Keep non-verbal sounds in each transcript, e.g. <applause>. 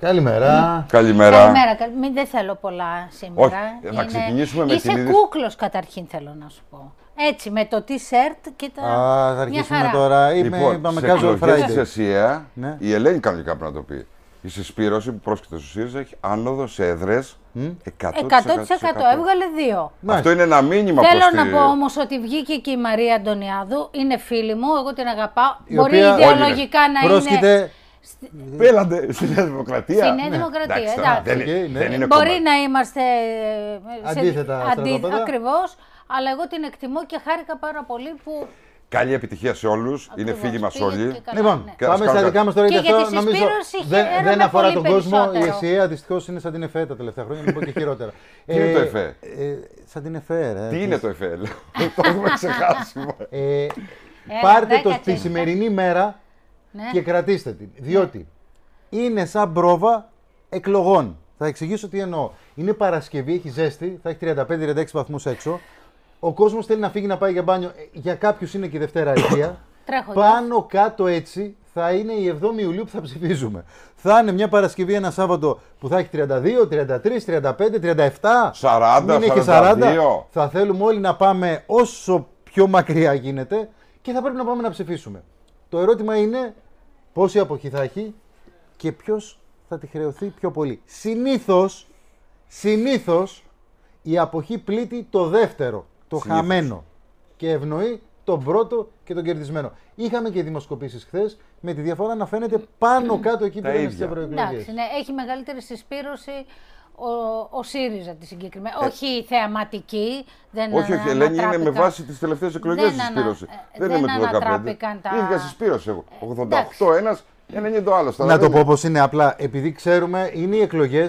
Καλημέρα. Καλημέρα. Καλημέρα. Μην δεν θέλω πολλά σήμερα. Όχι, θα ε, ξεκινήσουμε με την Είσαι κούκλος καταρχήν, θέλω να σου πω. Έτσι, με το t-shirt και τα. Α, θα αρχίσουμε τώρα. Είμαι, λοιπόν, είπαμε κάζο Friday. Ασία, ναι. η Ελένη κάνει πρέπει να το πει. Η συσπήρωση που πρόσκειται στο ΣΥΡΙΖΑ έχει άνοδο σε έδρες 100%. 100%. Έβγαλε δύο. Αυτό είναι ένα μήνυμα Θέλω προς τη... να πω όμως ότι βγήκε και η Μαρία Αντωνιάδου. Είναι φίλη μου, εγώ την αγαπάω. Η Μπορεί ιδεολογικά να είναι. Πέλατε στη Νέα Δημοκρατία. Στη Νέα ναι. Δημοκρατία, εντάξει. Δεν, είναι ναι. Μπορεί να είμαστε. Ε, Αντίθετα, ακριβώς. Αλλά εγώ την εκτιμώ και χάρηκα πάρα πολύ που Καλή επιτυχία σε όλους. Είναι φίλοι μας όλοι. Λοιπόν, ναι. πάμε στα δικά μας τώρα. Και για νομίζω δεν, δεν αφορά τον κόσμο. Η ΕΣΥΑ δυστυχώς είναι σαν την ΕΦΕ τα τελευταία χρόνια, λίγο και χειρότερα. <laughs> Τι είναι το ε, ΕΦΕ. Σαν την ΕΦΕ, ρε. Τι ε, είναι το ΕΦΕ, λέω. <laughs> Το έχουμε ξεχάσει. Πάρτε τη σημερινή μέρα ναι. και κρατήστε την. Διότι είναι σαν πρόβα εκλογών. Θα εξηγήσω τι εννοώ. Είναι Παρασκευή, έχει ζέστη, θα έχει 35-36 βαθμούς έξω. Ο κόσμος θέλει να φύγει να πάει για μπάνιο. Ε, για κάποιους είναι και η Δευτέρα αιτία. <coughs> Πάνω κάτω έτσι θα είναι η 7η Ιουλίου που θα ψηφίζουμε. Θα είναι μια Παρασκευή, ένα Σάββατο που θα έχει 32, 33, 35, 37. 40, μην είναι 42. 40. Θα θέλουμε όλοι να πάμε όσο πιο μακριά γίνεται και θα πρέπει να πάμε να ψηφίσουμε. Το ερώτημα είναι πόση αποχή θα έχει και ποιος θα τη χρεωθεί πιο πολύ. Συνήθως, συνήθως η αποχή πλήττει το δεύτερο, το χαμένο. Και ευνοεί τον πρώτο και τον κερδισμένο. Είχαμε και δημοσκοπήσεις χθες με τη διαφορά να φαίνεται πάνω κάτω εκεί που είναι στι ευρωεκλογέ. Εντάξει, ναι, έχει μεγαλύτερη συσπήρωση ο, ο ΣΥΡΙΖΑ τη συγκεκριμένη. Ε, όχι θεαματική. Δεν όχι, όχι, Ελένη είναι με βάση τις τελευταίες εκλογές της Σπήρωση. Δεν, ε, ε, είναι με το 2015. Τα... Ίδια συσπήρωση εγώ. 88 ένα, 90 το άλλο. Να το πω όπω είναι απλά. Επειδή ξέρουμε, είναι οι εκλογές.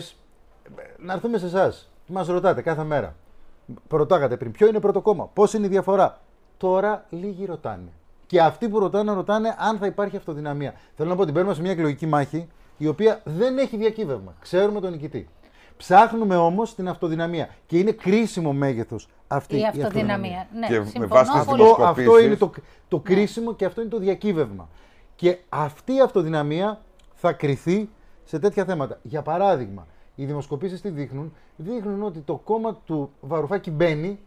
Να έρθουμε σε εσάς. Μας ρωτάτε κάθε μέρα. Προτάγατε πριν, ποιο είναι πρώτο κόμμα, πώς είναι η διαφορά. Τώρα λίγοι ρωτάνε. Και αυτοί που ρωτάνε, ρωτάνε αν θα υπάρχει αυτοδυναμία. Θέλω να πω ότι μπαίνουμε σε μια εκλογική μάχη η οποία δεν έχει διακύβευμα. Ξέρουμε τον νικητή. Ψάχνουμε όμως την αυτοδυναμία. Και είναι κρίσιμο μέγεθος αυτή η, η αυτοδυναμία. Ναι, με αυτό, είναι το, το ναι. κρίσιμο και αυτό είναι το διακύβευμα. Και αυτή η αυτοδυναμία θα κριθεί σε τέτοια θέματα. Για παράδειγμα, οι δημοσκοπήσεις τι δείχνουν, δείχνουν ότι το κόμμα του Βαρουφάκη μπαίνει,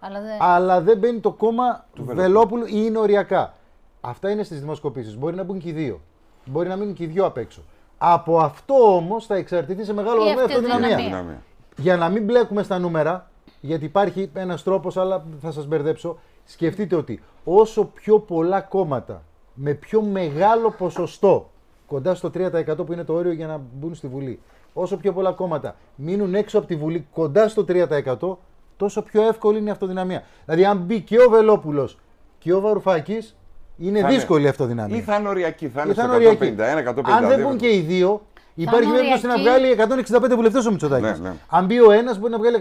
αλλά δεν, αλλά δεν μπαίνει το κόμμα του Βελόπουλου ή είναι οριακά. Αυτά είναι στις δημοσκοπήσεις. Μπορεί να μπουν και οι δύο. Μπορεί να μείνουν και οι δύο απ' έξω. Από αυτό όμως θα εξαρτηθεί σε μεγάλο βαθμό η αυτοδυναμία. Για να μην μπλέκουμε στα νούμερα, γιατί υπάρχει ένας τρόπος, αλλά θα σας μπερδέψω. Σκεφτείτε ότι όσο πιο πολλά κόμματα με πιο μεγάλο ποσοστό, κοντά στο 3% που είναι το όριο για να μπουν στη Βουλή, όσο πιο πολλά κόμματα μείνουν έξω από τη Βουλή κοντά στο 3%, τόσο πιο εύκολη είναι η αυτοδυναμία. Δηλαδή, αν μπει και ο Βελόπουλος και ο Βαρουφάκης, είναι δύσκολη αυτό αυτοδυναμία. Ή θα είναι οριακή, θα είναι στο 150, 150. Αν δεν μπουν και οι δύο, υπάρχει περίπτωση να βγάλει 165 βουλευτές ο Μητσοτάκης. Ναι, ναι. Αν μπει ο ένας, μπορεί να βγάλει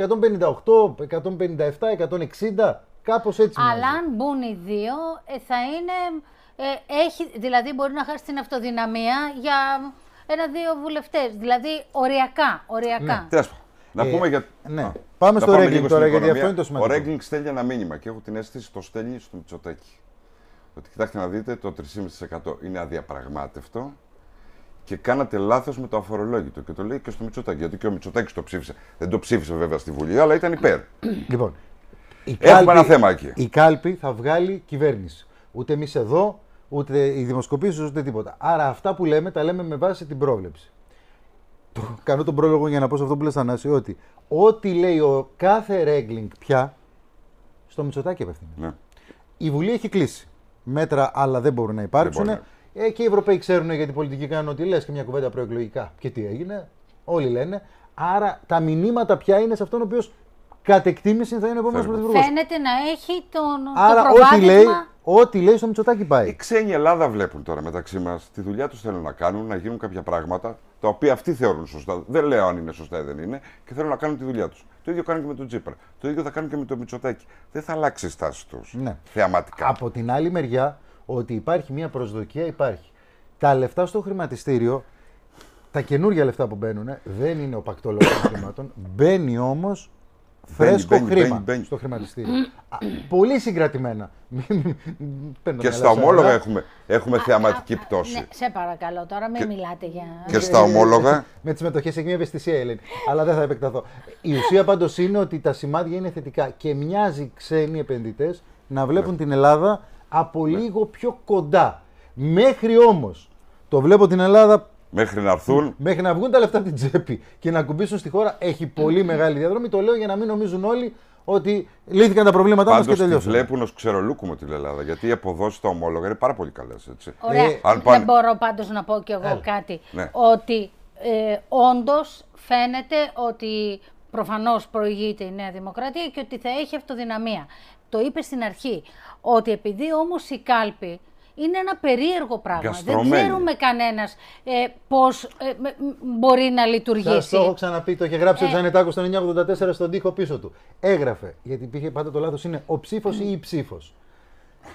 158, 157, 160. Κάπως έτσι. Αλλά αν μπουν οι δύο, ε, θα είναι. Ε, έχει, δηλαδή μπορεί να χάσει την αυτοδυναμία για ένα-δύο βουλευτές. Δηλαδή οριακά. οριακά. Ναι. Να ε, πούμε για. Ναι. πάμε στο Ρέγκλινγκ τώρα, γιατί αυτό είναι το σημαντικό. Ο Ρέγκλινγκ στέλνει ένα μήνυμα και έχω την αίσθηση το στέλνει στο Μητσοτάκι ότι κοιτάξτε να δείτε το 3,5% είναι αδιαπραγμάτευτο και κάνατε λάθος με το αφορολόγητο. Και το λέει και στο Μητσοτάκη. Γιατί και ο Μητσοτάκης το ψήφισε. Δεν το ψήφισε βέβαια στη Βουλή, αλλά ήταν υπέρ. <clears throat> Λοιπόν, η Έχουμε κάλπη, ένα θέμα εκεί. Η κάλπη θα βγάλει κυβέρνηση. Ούτε εμείς εδώ, ούτε οι δημοσκοπήσεις, ούτε τίποτα. Άρα αυτά που λέμε τα λέμε με βάση την πρόβλεψη. Το, κάνω τον πρόλογο για να πω σε αυτό που λες Ανάση ότι ό,τι λέει ο κάθε ρέγκλινγκ πια, στο Μητσοτάκη απευθύνεται. Ναι. Η Βουλή έχει κλείσει μέτρα άλλα δεν μπορούν να υπάρξουν. Ε, και οι Ευρωπαίοι ξέρουν γιατί πολιτικοί πολιτική κάνουν ότι λες και μια κουβέντα προεκλογικά. Και τι έγινε, όλοι λένε. Άρα τα μηνύματα πια είναι σε αυτόν ο οποίος κατ' εκτίμηση θα είναι ο επόμενος πρωθυπουργός. Φαίνεται να έχει τον. Άρα, το ό,τι λέει, ό,τι λέει στο Μητσοτάκι πάει. Οι ξένοι Ελλάδα βλέπουν τώρα μεταξύ μας. Τη δουλειά τους θέλουν να κάνουν, να γίνουν κάποια πράγματα τα οποία αυτοί θεωρούν σωστά. Δεν λέω αν είναι σωστά ή δεν είναι και θέλουν να κάνουν τη δουλειά τους. Το ίδιο κάνουν και με τον Τζίπρα. Το ίδιο θα κάνουν και με τον Μητσοτάκη. Δεν θα αλλάξει η στάση τους. Ναι. Θεαματικά. Από την άλλη μεριά, ότι υπάρχει μια προσδοκία υπάρχει. Τα λεφτά στο χρηματιστήριο, τα καινούργια λεφτά που μπαίνουν, δεν είναι ο πακτόλογο των <coughs> χρημάτων. Μπαίνει όμως Φρέσκο μπαίνει, χρήμα στο χρηματιστήριο. Πολύ συγκρατημένα. και στα ομόλογα έχουμε, έχουμε θεαματική πτώση. Ναι, σε παρακαλώ, τώρα μην μιλάτε για. Και στα ομόλογα. <laughs> Με τις μετοχέ έχει μια ευαισθησία, Ελένη. Αλλά δεν θα επεκταθώ. Η ουσία πάντως είναι ότι τα σημάδια είναι θετικά και μοιάζει ξένοι επενδυτές να βλέπουν ναι. την Ελλάδα από ναι. λίγο πιο κοντά. Μέχρι όμως το βλέπω την Ελλάδα Μέχρι να έρθουν. Μέχρι να βγουν τα λεφτά από την τσέπη και να κουμπίσουν στη χώρα έχει πολύ μεγάλη διαδρομή. Το λέω για να μην νομίζουν όλοι ότι λύθηκαν τα προβλήματά μας και τελειώσαν. βλέπουν ως ξερολούκουμο την Ελλάδα. Γιατί οι αποδόσεις τα ομόλογα είναι πάρα πολύ καλές. Ωραία. Ε, Δεν μπορώ πάντως να πω κι εγώ κάτι. Ναι. Ότι ε, όντως φαίνεται ότι προφανώς προηγείται η Νέα Δημοκρατία και ότι θα έχει αυτοδυναμία. Το είπε στην αρχή. Ότι επειδή όμως η κάλπη είναι ένα περίεργο πράγμα. Δεν ξέρουμε κανένας ε, πώς ε, μπορεί να λειτουργήσει. Σας το έχω ξαναπεί, το είχε γράψει ε. ο Τζανετάκο το 1984 στον τοίχο πίσω του. Έγραφε, γιατί υπήρχε πάντα το λάθος, είναι ο ψήφος η ψήφο.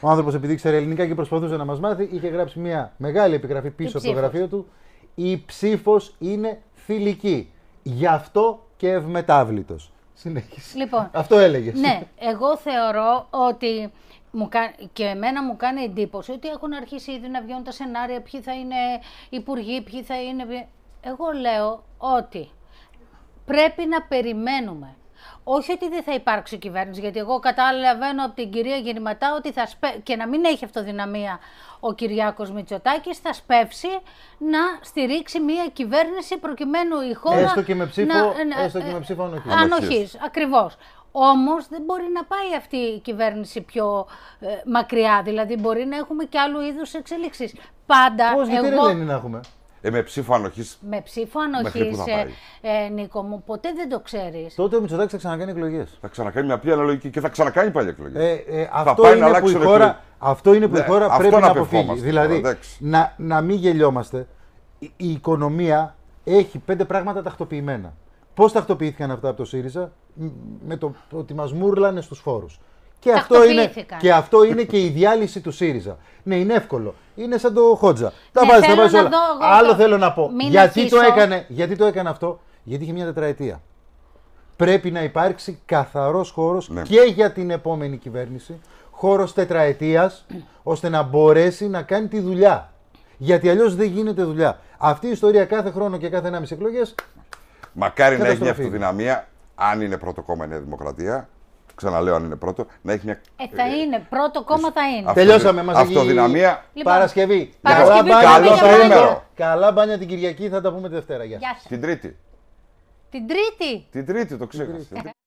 Ο άνθρωπος, επειδή ξέρει ελληνικά και προσπαθούσε να μας μάθει, είχε γράψει μια μεγάλη επιγραφή πίσω από το γραφείο του. Η ψήφος είναι θηλυκή. Γι' αυτό και ευμετάβλητος. Συνέχισε. Λοιπόν, αυτό έλεγες. Ναι, εγώ θεωρώ ότι μου κα... και εμένα μου κάνει εντύπωση ότι έχουν αρχίσει ήδη να βγαίνουν τα σενάρια, ποιοι θα είναι υπουργοί, ποιοι θα είναι... Εγώ λέω ότι πρέπει να περιμένουμε. Όχι ότι δεν θα υπάρξει κυβέρνηση, γιατί εγώ καταλαβαίνω από την κυρία Γεννηματά ότι θα σπε... και να μην έχει αυτοδυναμία ο Κυριάκος Μητσοτάκης, θα σπεύσει να στηρίξει μια κυβέρνηση προκειμένου η χώρα... Έστω και με ψήφο, να... Ε, έστω και με ψήφο ε, ανοχής. Ανοχής, ακριβώς. Όμως δεν μπορεί να πάει αυτή η κυβέρνηση πιο ε, μακριά, δηλαδή μπορεί να έχουμε και άλλου είδους εξελίξεις. Πάντα Πώς, εγώ... να έχουμε. Ε, με ψήφο ανοχής. Με ψήφο ανοχή, ε, ε, Νίκο μου, ποτέ δεν το ξέρεις. Τότε ο Μητσοτάκης θα ξανακάνει εκλογές. Θα ξανακάνει μια απλή αναλογική και θα ξανακάνει πάλι εκλογές. Ε, ε αυτό, είναι η χώρα, αυτό είναι που η ναι, χώρα πρέπει να αποφύγει. Δηλαδή, να, να μην γελιόμαστε. Η, η οικονομία έχει πέντε πράγματα τακτοποιημένα. Πώς τακτοποιήθηκαν αυτά από το ΣΥΡΙΖΑ, με το ότι μας μούρλανε στους φόρους. Και αυτό, είναι, και αυτό είναι και η διάλυση του ΣΥΡΙΖΑ. Ναι, είναι εύκολο. Είναι σαν το Χότζα. Ναι, τα ναι, βάζεις, τα βάζει όλα. Άλλο θέλω να πω. γιατί το, έκανε, γιατί το έκανε αυτό, Γιατί είχε μια τετραετία. Πρέπει να υπάρξει καθαρός χώρος ναι. και για την επόμενη κυβέρνηση, χώρος τετραετίας, <clears throat> ώστε να μπορέσει να κάνει τη δουλειά. Γιατί αλλιώς δεν γίνεται δουλειά. Αυτή η ιστορία κάθε χρόνο και κάθε 1,5 εκλογές Μακάρι να έχει μια αυτοδυναμία, αν είναι πρώτο κόμμα η Νέα Δημοκρατία. Ξαναλέω, αν είναι πρώτο, να έχει μια. Ε, θα είναι. Πρώτο κόμμα θα είναι. Αυτοδυ... Τελειώσαμε μαζί. Αυτοδυναμία. Λοιπόν, Παρασκευή. Παρασκευή. Καλό Καλά μπάνια την Κυριακή, θα τα πούμε τη Δευτέρα. Γεια σας. Την Τρίτη. Την Τρίτη. Την Τρίτη, το ξέχασα.